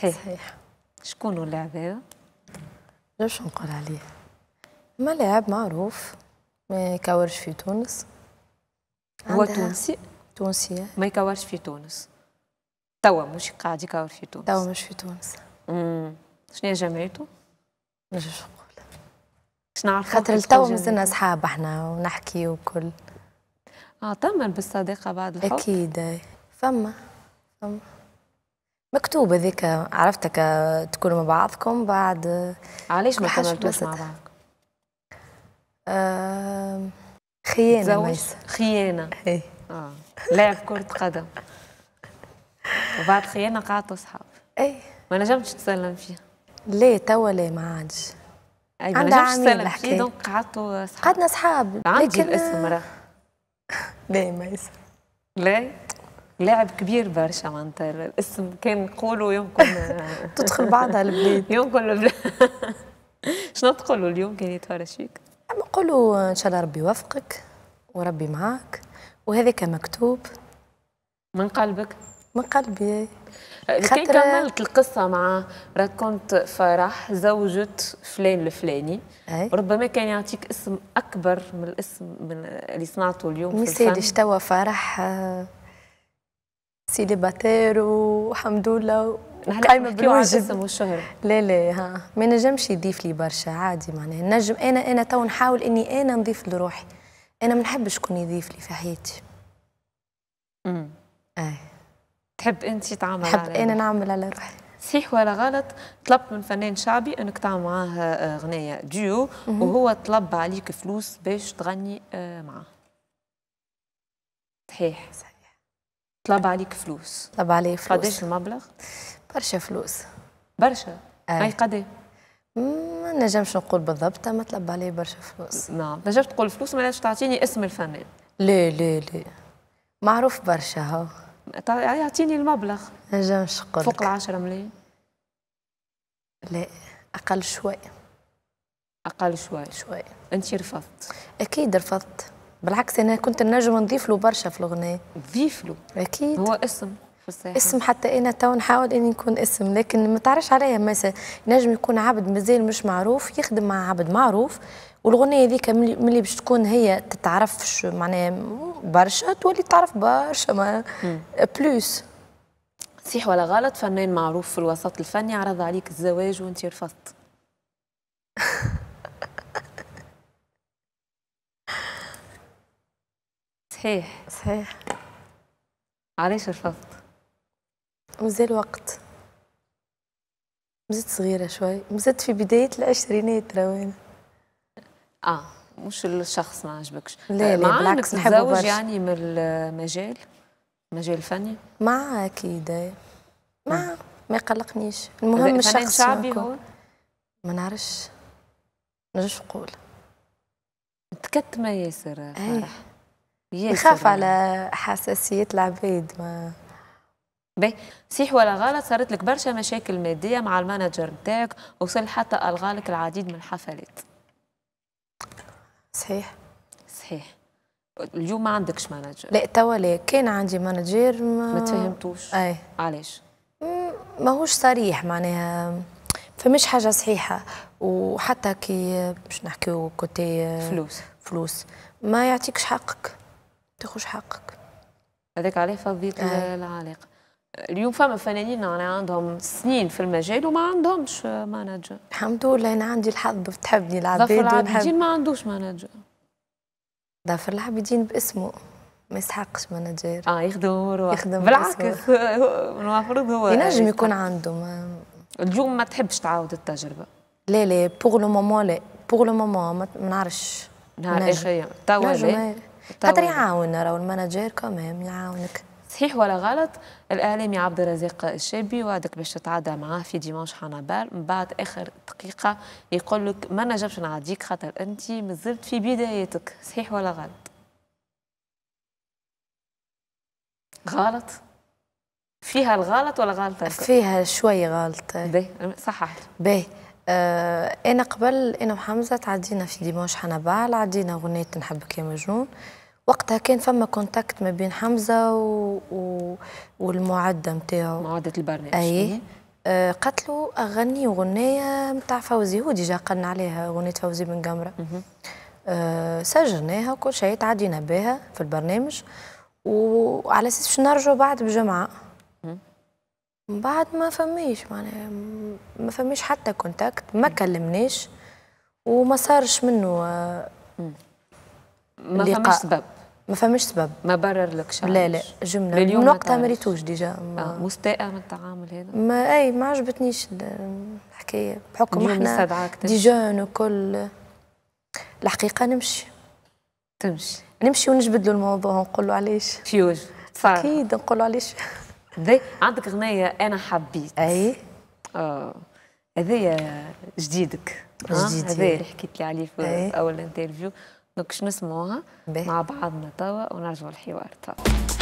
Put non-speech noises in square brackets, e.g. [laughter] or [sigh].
صحيح صحيح شكون هو اللاعب هذا؟ باش نقول عليه ما لاعب معروف ما يكاورش في تونس هو تونسي تونسي ما يكاورش في تونس توا مش قاعد يكاور في تونس توا مش في تونس امم شنو هي جمعيته؟ نجمش نقول شنو نعرف خاطر توا مازلنا اصحاب احنا ونحكي وكل اه تمن بالصديقه بعد الحب اكيد فما فما مكتوبة ذيك عرفتك تكونوا مع بعضكم بعد علاش ما كملتوش مع بعضكم؟ آه خيانة ميسة. خيانة ايه آه. لعب كرة قدم وبعد خيانة قعدتوا صحاب اي ما نجمتش تسلم فيها ليه توا ليه ما عادش اي ما نجمتش تسلم فيها دونك قعدتوا صحاب قعدنا صحاب عندي لكن... الاسم راه [laughs] ليه ميسة لا ليه؟ لاعب كبير برشا معناتها الاسم كان نقولوا يمكن [laughs] تدخل بعضها البلاد يمكن البلاد [laughs] شنو تقولوا اليوم كان يتفرج فيك؟ نقولوا ان شاء الله ربي يوفقك وربي معاك وهذاك مكتوب من قلبك؟ من قلبي آه، كي كملت القصة مع راكونت فرح زوجة فلان الفلاني ربما كان يعطيك اسم أكبر من الاسم من اللي صنعته اليوم في الفن توا فرح سيليباتير والحمد لله قايمه بالواجب والشهره لا لا ها ما نجمش يضيف لي برشا عادي معناها نجم انا انا تو نحاول اني انا نضيف لروحي انا ما نحبش شكون يضيف لي في حياتي امم اي تحب انت تعمل نحب على انا نعمل على روحي صحيح ولا غلط طلبت من فنان شعبي انك تعمل معاه آه، غنية ديو وهو طلب عليك فلوس باش تغني آه، معاه صحيح صحيح طلب عليك فلوس طلب علي فلوس قداش المبلغ؟ برشا فلوس برشا آه. اي قدي؟ ما نجمش نقول بالضبط ما طلب علي برشا فلوس نعم نجمت تقول فلوس ما تعطيني اسم الفنان لا لا لا معروف برشا هو يعطيني المبلغ نجمش نقول فوق العشرة 10 ملايين لا اقل شوي اقل شوي شوي انت رفضت اكيد رفضت بالعكس انا كنت نجم نضيف له برشا في الاغنيه نضيف له اكيد هو اسم في اسم حتى انا تو نحاول اني نكون اسم لكن ما تعرفش عليا مثلا نجم يكون عبد مازال مش معروف يخدم مع عبد معروف والاغنيه هذيك ملي باش تكون هي تتعرفش معناها برشا تولي تعرف برشا ما بلوس صحيح ولا غلط فنان معروف في الوسط الفني عرض عليك الزواج وانت رفضت صحيح صحيح علاش رفضت؟ مازال وقت مازلت صغيرة شوي مازلت في بداية العشرينات روانا اه مش الشخص ما عجبكش لا لا بالعكس نحبه برشا يعني من المجال مجال الفني مع اكيد مع آه. ما يقلقنيش المهم الشخص شعبي هو ما نعرفش نجمش نقول تكتمة ياسر فرح إيه. يخاف على حساسيات العباد ما باهي صحيح ولا غلط صارت لك برشا مشاكل ماديه مع المانجر نتاعك وصل حتى الغى لك العديد من الحفلات صحيح صحيح اليوم ما عندكش مانجر لا توا كان عندي مانجر ما, ما تفهمتوش اي علاش ماهوش صريح معناها فمش حاجه صحيحه وحتى كي باش نحكيو كوتي فلوس فلوس ما يعطيكش حقك تاخذش حقك هذاك عليه فضيت آه. العالق العلاقه اليوم فما فنانين أنا عندهم سنين في المجال وما عندهمش مانجر الحمد لله انا عندي الحظ تحبني العبيد ظفر العابدين ما عندوش مانجر ظفر العابدين باسمه ما يسحقش ماناجر اه يخدم اموره يخدم بالعكس المفروض هو ينجم يكون عنده ما... اليوم ما تحبش تعاود التجربه لا لا بوغ لو مومون لا بوغ لو مومون ما نعرفش نهار اخر توا لا إيه. خاطر يعاون راهو المانجير كمان يعاونك صحيح ولا غلط الاعلامي عبد الرزاق الشابي وعدك باش تتعادى معاه في ديمانش حنابال من بعد اخر دقيقه يقول لك ما نجمش نعديك خاطر انت مازلت في بدايتك صحيح ولا غلط غلط فيها الغلط ولا غلطه فيها شوي غلط باهي صححت باهي آه انا قبل انا وحمزه تعدينا في ديمانش حنابال عدينا اغنيه نحبك يا مجنون وقتها كان فما كونتاكت ما بين حمزه و... و... والمعده نتاعو معده البرنامج اي آه له اغني اغنيه نتاع فوزي هو ديجا قلنا عليها اغنيه فوزي بن قمره آه سجلناها وكل شيء تعدينا بها في البرنامج وعلى اساس باش نرجعوا بعد بجمعه من بعد ما فماش معناها ما فماش حتى كونتاكت ما كلمناش وما صارش منه آه ما فماش سبب ما فماش سبب ما برر لك لا لا جمله من وقتها مريتوش ديجا آه مستاءة من التعامل هذا ما اي ما عجبتنيش الحكايه بحكم احنا دي جون وكل الحقيقه نمشي تمشي نمشي ونجبد له الموضوع ونقول له علاش في وجه اكيد نقول له علاش عندك غنية انا حبيت اي اه هذايا جديدك جديد آه، هذايا اللي حكيت لي عليه في اول انترفيو دونك شنو سموها مع بعضنا توا ونرجعوا الحوار توا